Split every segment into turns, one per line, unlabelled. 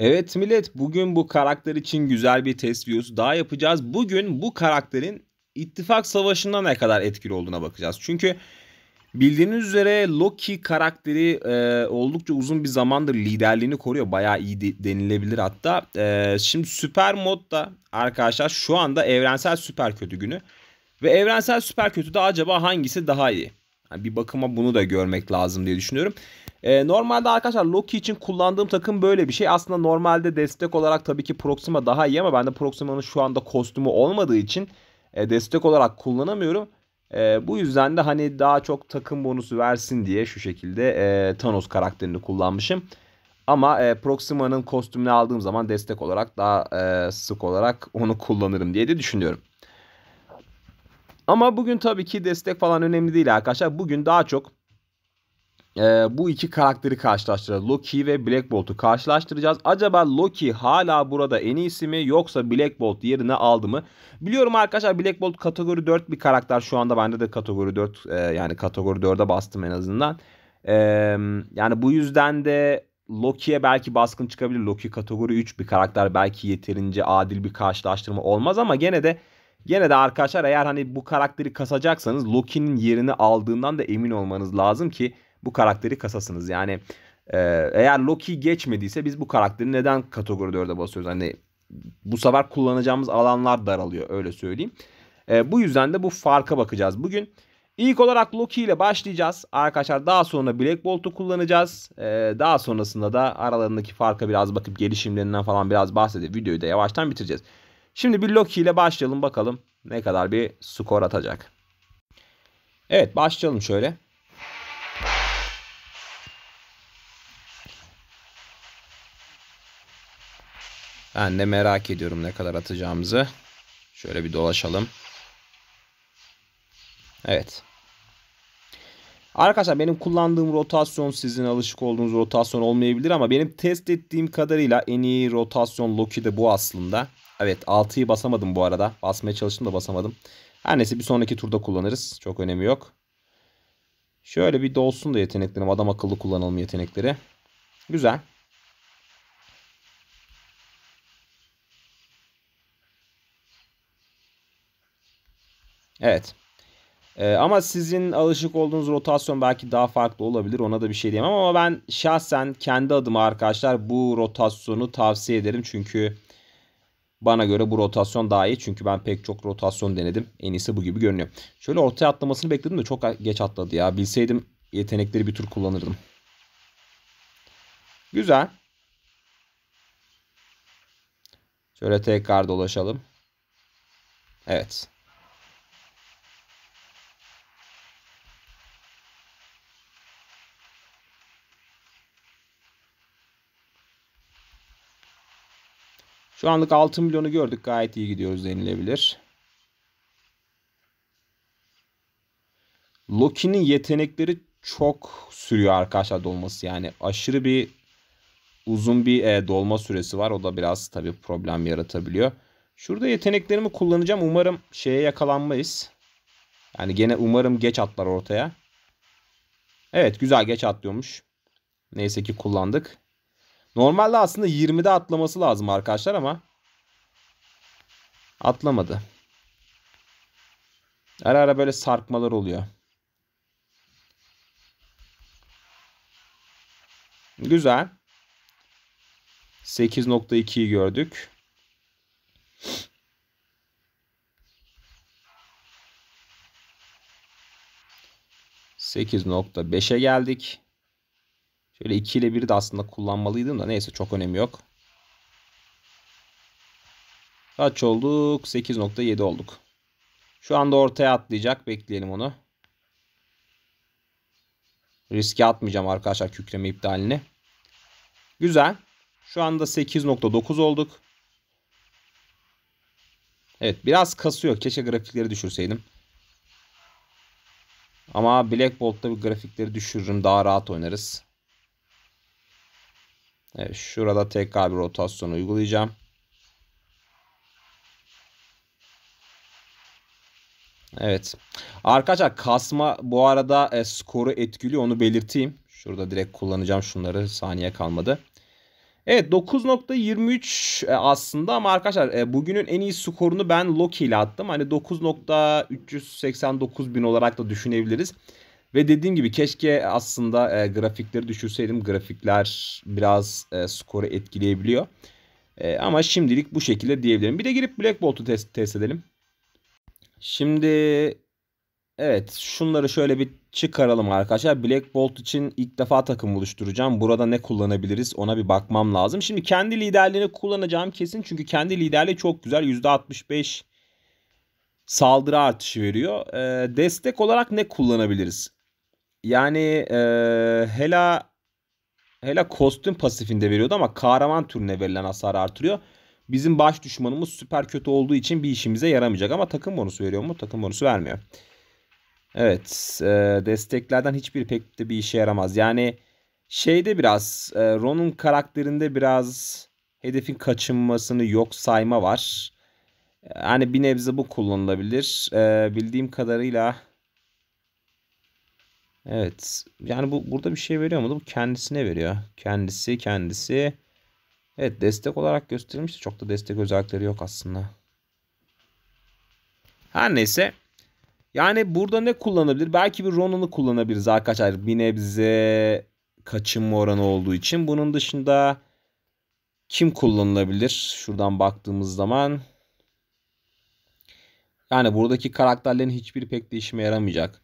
Evet millet bugün bu karakter için güzel bir test videosu daha yapacağız. Bugün bu karakterin ittifak savaşında ne kadar etkili olduğuna bakacağız. Çünkü bildiğiniz üzere Loki karakteri e, oldukça uzun bir zamandır liderliğini koruyor. Bayağı iyi de, denilebilir hatta. E, şimdi süper modda arkadaşlar şu anda evrensel süper kötü günü. Ve evrensel süper kötü kötüde acaba hangisi daha iyi? Yani bir bakıma bunu da görmek lazım diye düşünüyorum. E, normalde arkadaşlar Loki için kullandığım takım böyle bir şey. Aslında normalde destek olarak tabii ki Proxima daha iyi ama ben de Proxima'nın şu anda kostümü olmadığı için e, destek olarak kullanamıyorum. E, bu yüzden de hani daha çok takım bonusu versin diye şu şekilde e, Thanos karakterini kullanmışım. Ama e, Proxima'nın kostümünü aldığım zaman destek olarak daha e, sık olarak onu kullanırım diye de düşünüyorum. Ama bugün tabii ki destek falan önemli değil arkadaşlar. Bugün daha çok e, bu iki karakteri karşılaştıracağız. Loki ve Black Bolt'u karşılaştıracağız. Acaba Loki hala burada en iyisi mi yoksa Black Bolt yerine aldı mı? Biliyorum arkadaşlar Black Bolt kategori 4 bir karakter. Şu anda bende de kategori 4 e, yani kategori 4'e bastım en azından. E, yani bu yüzden de Loki'ye belki baskın çıkabilir. Loki kategori 3 bir karakter belki yeterince adil bir karşılaştırma olmaz ama gene de Yine de arkadaşlar eğer hani bu karakteri kasacaksanız Loki'nin yerini aldığından da emin olmanız lazım ki bu karakteri kasasınız. Yani e, eğer Loki geçmediyse biz bu karakteri neden kategori 4'e basıyoruz? Hani bu sefer kullanacağımız alanlar daralıyor öyle söyleyeyim. E, bu yüzden de bu farka bakacağız bugün. İlk olarak Loki ile başlayacağız. Arkadaşlar daha sonra Black Bolt'u kullanacağız. Ee, daha sonrasında da aralarındaki farka biraz bakıp gelişimlerinden falan biraz bahsedip videoyu da yavaştan bitireceğiz. Şimdi bir Loki ile başlayalım bakalım ne kadar bir skor atacak. Evet başlayalım şöyle. Ben de merak ediyorum ne kadar atacağımızı. Şöyle bir dolaşalım. Evet. Arkadaşlar benim kullandığım rotasyon sizin alışık olduğunuz rotasyon olmayabilir ama benim test ettiğim kadarıyla en iyi rotasyon Loki de bu aslında. Evet 6'yı basamadım bu arada. Basmaya çalıştım da basamadım. Her neyse bir sonraki turda kullanırız. Çok önemi yok. Şöyle bir dolsun da yeteneklerim. Adam akıllı kullanalım yetenekleri. Güzel. Evet. Ee, ama sizin alışık olduğunuz rotasyon belki daha farklı olabilir. Ona da bir şey diyemem ama ben şahsen kendi adıma arkadaşlar bu rotasyonu tavsiye ederim. Çünkü bana göre bu rotasyon daha iyi. Çünkü ben pek çok rotasyon denedim. En iyisi bu gibi görünüyor. Şöyle ortaya atlamasını bekledim de çok geç atladı ya. Bilseydim yetenekleri bir tur kullanırdım. Güzel. Şöyle tekrar dolaşalım. Evet. Şu anlık 6 milyonu gördük. Gayet iyi gidiyoruz denilebilir. Loki'nin yetenekleri çok sürüyor arkadaşlar dolması. Yani aşırı bir uzun bir e, dolma süresi var. O da biraz tabii problem yaratabiliyor. Şurada yeteneklerimi kullanacağım. Umarım şeye yakalanmayız. Yani gene umarım geç atlar ortaya. Evet güzel geç atlıyormuş. Neyse ki kullandık. Normalde aslında 20'de atlaması lazım arkadaşlar ama atlamadı. Ara ara böyle sarkmalar oluyor. Güzel. 8.2'yi gördük. 8.5'e geldik. Şöyle 2 ile 1'i de aslında kullanmalıydım da neyse çok önemi yok. Kaç olduk? 8.7 olduk. Şu anda ortaya atlayacak. Bekleyelim onu. Riske atmayacağım arkadaşlar kükreme iptalini. Güzel. Şu anda 8.9 olduk. Evet biraz kasıyor. Keşke grafikleri düşürseydim. Ama Black Bolt'ta bir grafikleri düşürürüm. Daha rahat oynarız. Evet, şurada tekrar bir rotasyon uygulayacağım. Evet. Arkadaşlar kasma bu arada e, skoru etkili onu belirteyim. Şurada direkt kullanacağım şunları saniye kalmadı. Evet 9.23 e, aslında ama arkadaşlar e, bugünün en iyi skorunu ben Loki ile attım. Hani 9.389 bin olarak da düşünebiliriz. Ve dediğim gibi keşke aslında e, grafikleri düşürseydim. Grafikler biraz e, skoru etkileyebiliyor. E, ama şimdilik bu şekilde diyebilirim. Bir de girip Black Bolt'u test, test edelim. Şimdi evet şunları şöyle bir çıkaralım arkadaşlar. Black Bolt için ilk defa takım oluşturacağım. Burada ne kullanabiliriz ona bir bakmam lazım. Şimdi kendi liderliğini kullanacağım kesin. Çünkü kendi liderliği çok güzel. %65 saldırı artışı veriyor. E, destek olarak ne kullanabiliriz? Yani eee Hela Hela kostüm pasifinde veriyordu ama kahraman türüne verilen hasar artırıyor. Bizim baş düşmanımız süper kötü olduğu için bir işimize yaramayacak ama takım bonusu veriyor mu? Takım bonusu vermiyor. Evet. E, desteklerden hiçbir pek de bir işe yaramaz. Yani şeyde biraz e, Ron'un karakterinde biraz hedefin kaçınmasını yok sayma var. Yani bir nebze bu kullanılabilir. E, bildiğim kadarıyla Evet. Yani bu burada bir şey veriyor mu? Bu kendisine veriyor. Kendisi kendisi. Evet destek olarak gösterilmiş çok da destek özellikleri yok aslında. Her neyse. Yani burada ne kullanabilir? Belki bir Ronan'ı kullanabiliriz arkadaşlar. Bir nebze kaçınma oranı olduğu için. Bunun dışında kim kullanılabilir? Şuradan baktığımız zaman. Yani buradaki karakterlerin hiçbiri pek de işime yaramayacak.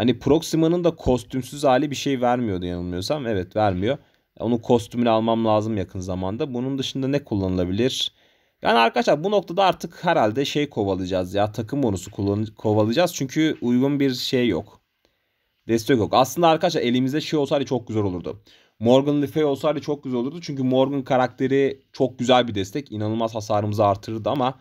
Hani Proxima'nın da kostümsüz hali bir şey vermiyordu yanılmıyorsam. Evet vermiyor. Onun kostümünü almam lazım yakın zamanda. Bunun dışında ne kullanılabilir? Yani arkadaşlar bu noktada artık herhalde şey kovalayacağız ya. Takım bonusu kovalayacağız. Çünkü uygun bir şey yok. Destek yok. Aslında arkadaşlar elimizde şey olsaydı çok güzel olurdu. Morgan Le Fay olsaydı çok güzel olurdu. Çünkü Morgan karakteri çok güzel bir destek. İnanılmaz hasarımızı artırırdı ama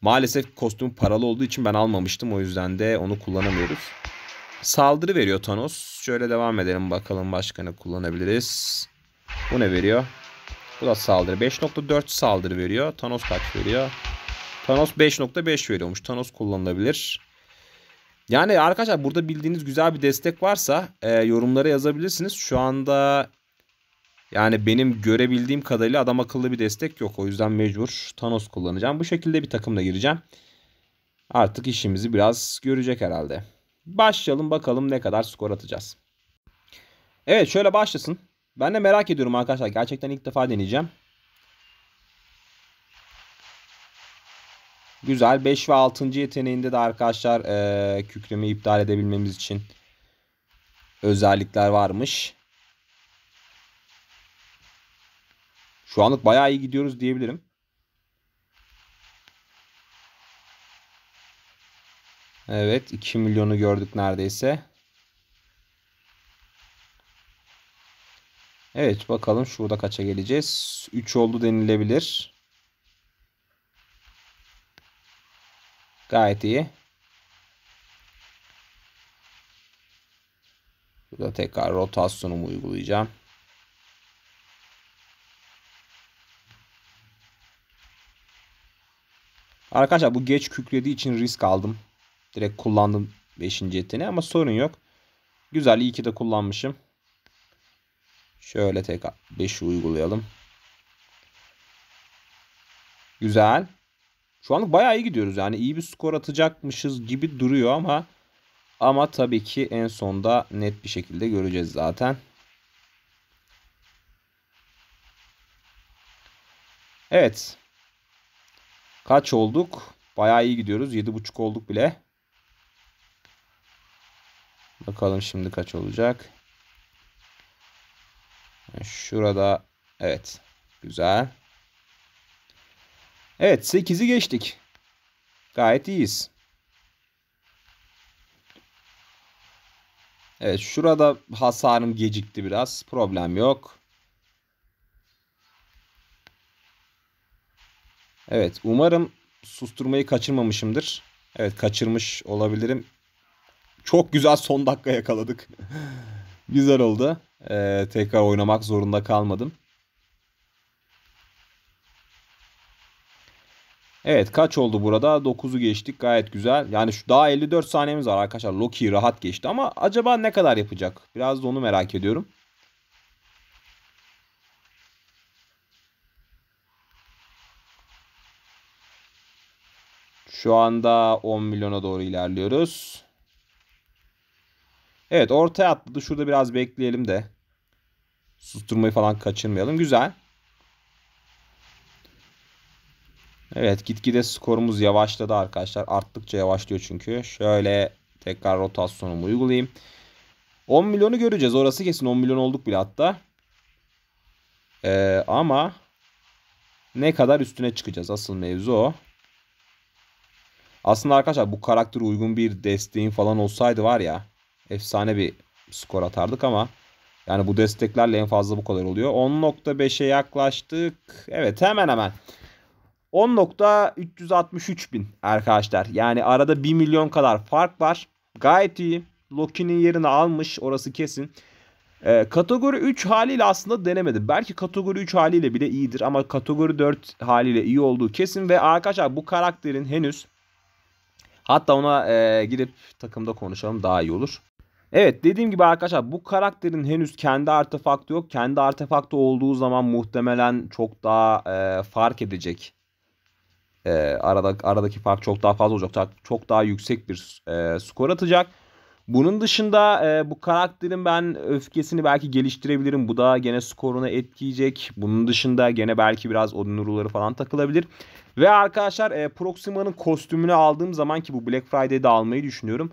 maalesef kostüm paralı olduğu için ben almamıştım. O yüzden de onu kullanamıyoruz. Saldırı veriyor Thanos. Şöyle devam edelim bakalım başka ne kullanabiliriz. Bu ne veriyor? Bu da saldırı. 5.4 saldırı veriyor. Thanos kaç veriyor? Thanos 5.5 veriyormuş. Thanos kullanılabilir. Yani arkadaşlar burada bildiğiniz güzel bir destek varsa e, yorumlara yazabilirsiniz. Şu anda yani benim görebildiğim kadarıyla adam akıllı bir destek yok. O yüzden mecbur Thanos kullanacağım. Bu şekilde bir takımla gireceğim. Artık işimizi biraz görecek herhalde. Başlayalım bakalım ne kadar skor atacağız. Evet şöyle başlasın. Ben de merak ediyorum arkadaşlar. Gerçekten ilk defa deneyeceğim. Güzel. 5 ve 6. yeteneğinde de arkadaşlar e, kükremi iptal edebilmemiz için özellikler varmış. Şu anlık bayağı iyi gidiyoruz diyebilirim. Evet 2 milyonu gördük neredeyse. Evet bakalım şurada kaça geleceğiz. 3 oldu denilebilir. Gayet iyi. Burada tekrar rotasyonumu uygulayacağım. Arkadaşlar bu geç kükrediği için risk aldım. Direkt kullandım 5. etini ama sorun yok. Güzel iyi ki de kullanmışım. Şöyle tekrar 5'i uygulayalım. Güzel. Şu anlık bayağı iyi gidiyoruz. Yani iyi bir skor atacakmışız gibi duruyor ama ama tabii ki en sonda net bir şekilde göreceğiz zaten. Evet. Kaç olduk? Bayağı iyi gidiyoruz. 7.5 olduk bile. Bakalım şimdi kaç olacak. Şurada evet güzel. Evet 8'i geçtik. Gayet iyiyiz. Evet şurada hasarım gecikti biraz. Problem yok. Evet umarım susturmayı kaçırmamışımdır. Evet kaçırmış olabilirim. Çok güzel son dakika yakaladık. güzel oldu. Ee, tekrar oynamak zorunda kalmadım. Evet kaç oldu burada? 9'u geçtik gayet güzel. Yani şu daha 54 saniyemiz var arkadaşlar. Loki rahat geçti ama acaba ne kadar yapacak? Biraz da onu merak ediyorum. Şu anda 10 milyona doğru ilerliyoruz. Evet ortaya atladı. Şurada biraz bekleyelim de. Susturmayı falan kaçırmayalım. Güzel. Evet gitgide skorumuz yavaşladı arkadaşlar. Arttıkça yavaşlıyor çünkü. Şöyle tekrar rotasyonumu uygulayayım. 10 milyonu göreceğiz. Orası kesin 10 milyon olduk bile hatta. Ee, ama ne kadar üstüne çıkacağız asıl mevzu o. Aslında arkadaşlar bu karakter uygun bir desteğin falan olsaydı var ya efsane bir skor atardık ama yani bu desteklerle en fazla bu kadar oluyor. 10.5'e yaklaştık. Evet hemen hemen. 10.363 bin arkadaşlar. Yani arada 1 milyon kadar fark var. Gayet iyi. Loki'nin yerini almış. Orası kesin. Ee, kategori 3 haliyle aslında denemedim. Belki kategori 3 haliyle bile iyidir ama kategori 4 haliyle iyi olduğu kesin. Ve arkadaşlar bu karakterin henüz hatta ona e, girip takımda konuşalım daha iyi olur. Evet dediğim gibi arkadaşlar bu karakterin henüz kendi artefaktı yok. Kendi artefaktı olduğu zaman muhtemelen çok daha e, fark edecek. E, arada, aradaki fark çok daha fazla olacak. Çok daha yüksek bir e, skor atacak. Bunun dışında e, bu karakterin ben öfkesini belki geliştirebilirim. Bu da gene skoruna etkileyecek. Bunun dışında gene belki biraz onuruları falan takılabilir. Ve arkadaşlar e, Proxima'nın kostümünü aldığım zaman ki bu Black Friday'de almayı düşünüyorum.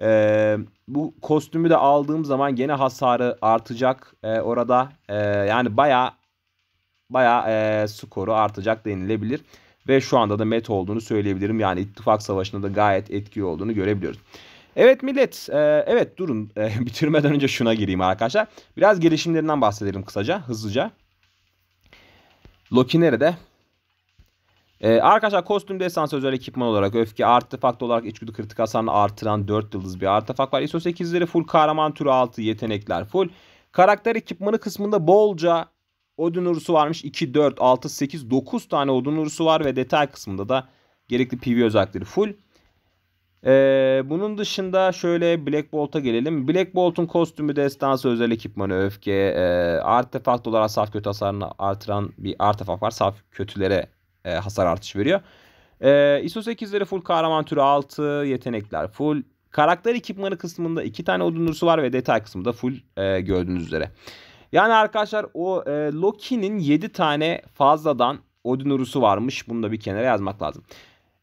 Ee, bu kostümü de aldığım zaman gene hasarı artacak ee, orada. E, yani baya baya e, skoru artacak denilebilir. Ve şu anda da met olduğunu söyleyebilirim. Yani ittifak savaşında da gayet etkili olduğunu görebiliyoruz. Evet millet, evet durun bitirmeden önce şuna gireyim arkadaşlar. Biraz gelişimlerinden bahsedelim kısaca, hızlıca. Loki nerede? Ee, arkadaşlar kostüm destansı özel ekipman olarak öfke artefakt olarak içgüdü kritik hasarını artıran 4 yıldız bir artefakt var. ISO 8'leri full kahraman türü 6 yetenekler full. Karakter ekipmanı kısmında bolca Odin urusu varmış. 2, 4, 6, 8, 9 tane Odin urusu var ve detay kısmında da gerekli PV özellikleri full. Ee, bunun dışında şöyle Black Bolt'a gelelim. Black Bolt'un kostümü destansı özel ekipmanı öfke, e, artefakt olarak saf kötü hasarını artıran bir artefakt var. Saf kötülere e, hasar artışı veriyor. E, ISO 8'leri full kahraman türü 6 yetenekler full. Karakter ekipmanı kısmında 2 tane odunursu var ve detay kısmında full e, gördüğünüz üzere. Yani arkadaşlar o e, Loki'nin 7 tane fazladan odunursu varmış. Bunu da bir kenara yazmak lazım.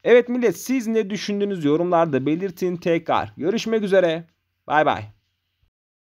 Evet millet siz ne düşündünüz yorumlarda belirtin tekrar. Görüşmek üzere. Bay bay.